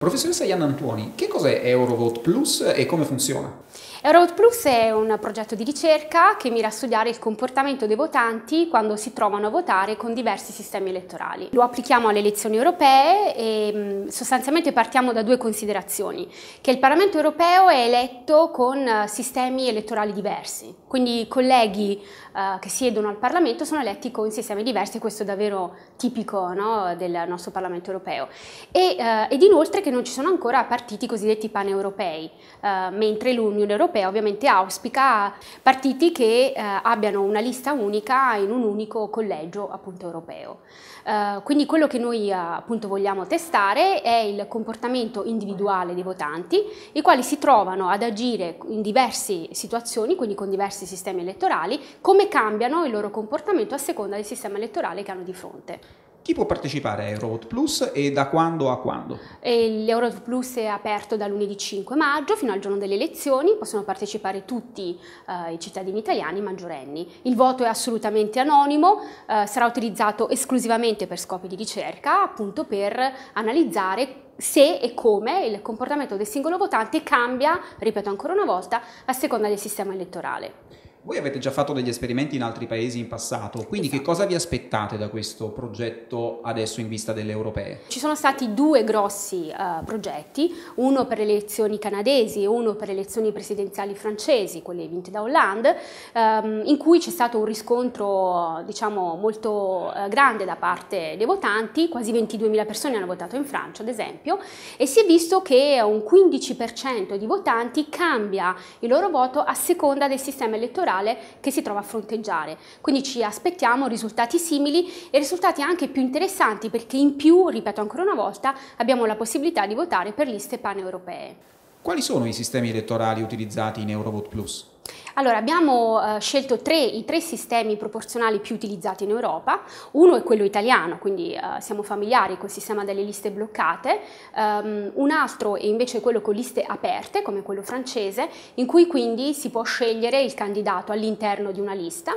Professoressa Ianna Antuoni, che cos'è Eurovote Plus e come funziona? Eurovote Plus è un progetto di ricerca che mira a studiare il comportamento dei votanti quando si trovano a votare con diversi sistemi elettorali. Lo applichiamo alle elezioni europee e mm, sostanzialmente partiamo da due considerazioni, che il Parlamento europeo è eletto con eh, sistemi elettorali diversi, quindi i colleghi eh, che siedono al Parlamento sono eletti con sistemi diversi, questo è davvero tipico no, del nostro Parlamento europeo, e, eh, ed inoltre che che non ci sono ancora partiti cosiddetti paneuropei, eh, mentre l'Unione Europea ovviamente auspica partiti che eh, abbiano una lista unica in un unico collegio appunto europeo. Eh, quindi quello che noi eh, appunto vogliamo testare è il comportamento individuale dei votanti, i quali si trovano ad agire in diverse situazioni, quindi con diversi sistemi elettorali, come cambiano il loro comportamento a seconda del sistema elettorale che hanno di fronte. Chi può partecipare a Eurovote Plus e da quando a quando? L'Eurovote Plus è aperto da lunedì 5 maggio fino al giorno delle elezioni, possono partecipare tutti eh, i cittadini italiani maggiorenni. Il voto è assolutamente anonimo, eh, sarà utilizzato esclusivamente per scopi di ricerca, appunto per analizzare se e come il comportamento del singolo votante cambia, ripeto ancora una volta, a seconda del sistema elettorale voi avete già fatto degli esperimenti in altri paesi in passato, quindi esatto. che cosa vi aspettate da questo progetto adesso in vista delle europee? Ci sono stati due grossi uh, progetti, uno per le elezioni canadesi e uno per le elezioni presidenziali francesi, quelle vinte da Hollande, um, in cui c'è stato un riscontro diciamo, molto uh, grande da parte dei votanti, quasi 22.000 persone hanno votato in Francia ad esempio, e si è visto che un 15% di votanti cambia il loro voto a seconda del sistema elettorale elettorale che si trova a fronteggiare. Quindi ci aspettiamo risultati simili e risultati anche più interessanti perché in più, ripeto ancora una volta, abbiamo la possibilità di votare per liste paneuropee. Quali sono i sistemi elettorali utilizzati in Eurovote Plus? Allora, abbiamo eh, scelto tre, i tre sistemi proporzionali più utilizzati in Europa. Uno è quello italiano, quindi eh, siamo familiari col sistema delle liste bloccate. Um, un altro è invece quello con liste aperte, come quello francese, in cui quindi si può scegliere il candidato all'interno di una lista.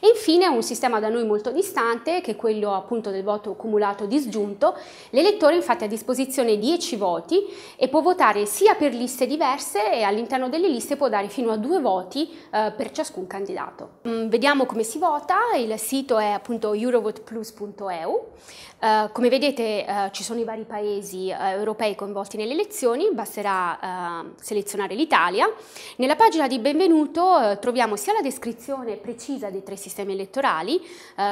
E infine un sistema da noi molto distante, che è quello appunto del voto cumulato disgiunto. L'elettore infatti ha a disposizione 10 voti e può votare sia per liste diverse e all'interno delle liste può dare fino a due voti voti eh, per ciascun candidato. Mm, vediamo come si vota, il sito è appunto eurovoteplus.eu. Eh, come vedete eh, ci sono i vari paesi eh, europei coinvolti nelle elezioni, basterà eh, selezionare l'Italia. Nella pagina di benvenuto eh, troviamo sia la descrizione precisa dei tre sistemi elettorali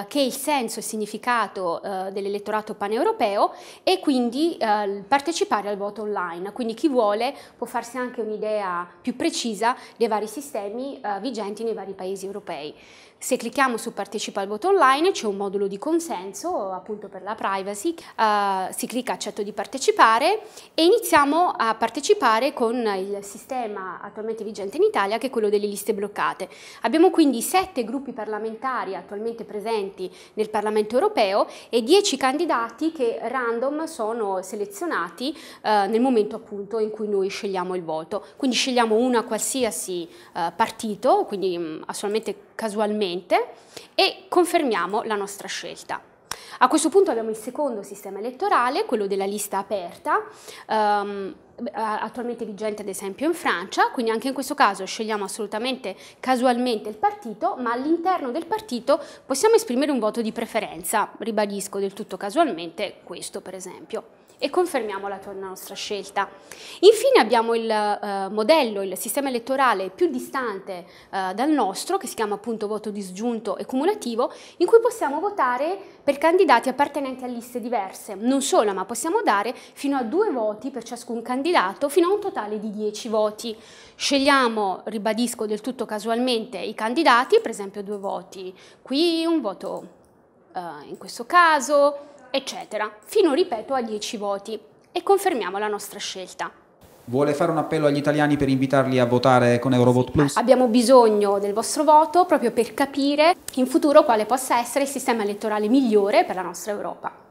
che il senso e il significato dell'elettorato paneuropeo e quindi partecipare al voto online, quindi chi vuole può farsi anche un'idea più precisa dei vari sistemi sistemi eh, vigenti nei vari paesi europei. Se clicchiamo su partecipa al voto online c'è un modulo di consenso appunto per la privacy, uh, si clicca accetto di partecipare e iniziamo a partecipare con il sistema attualmente vigente in Italia che è quello delle liste bloccate. Abbiamo quindi sette gruppi parlamentari attualmente presenti nel Parlamento europeo e dieci candidati che random sono selezionati uh, nel momento appunto in cui noi scegliamo il voto. Quindi scegliamo una qualsiasi uh, partito, quindi mh, mm, assolutamente casualmente conveniente e confermiamo la nostra scelta. A questo punto abbiamo il secondo sistema elettorale, quello della lista aperta, um, attualmente vigente ad esempio in Francia, quindi anche in questo caso scegliamo assolutamente casualmente il partito, ma all'interno del partito possiamo esprimere un voto di preferenza, ribadisco del tutto casualmente questo per esempio e confermiamo la nostra scelta. Infine abbiamo il eh, modello, il sistema elettorale più distante eh, dal nostro, che si chiama appunto voto disgiunto e cumulativo, in cui possiamo votare per candidati appartenenti a liste diverse. Non solo, ma possiamo dare fino a due voti per ciascun candidato, fino a un totale di dieci voti. Scegliamo, ribadisco del tutto casualmente, i candidati, per esempio due voti qui, un voto eh, in questo caso, eccetera, fino, ripeto, a 10 voti e confermiamo la nostra scelta. Vuole fare un appello agli italiani per invitarli a votare con Eurovote sì, Plus? Abbiamo bisogno del vostro voto proprio per capire in futuro quale possa essere il sistema elettorale migliore per la nostra Europa.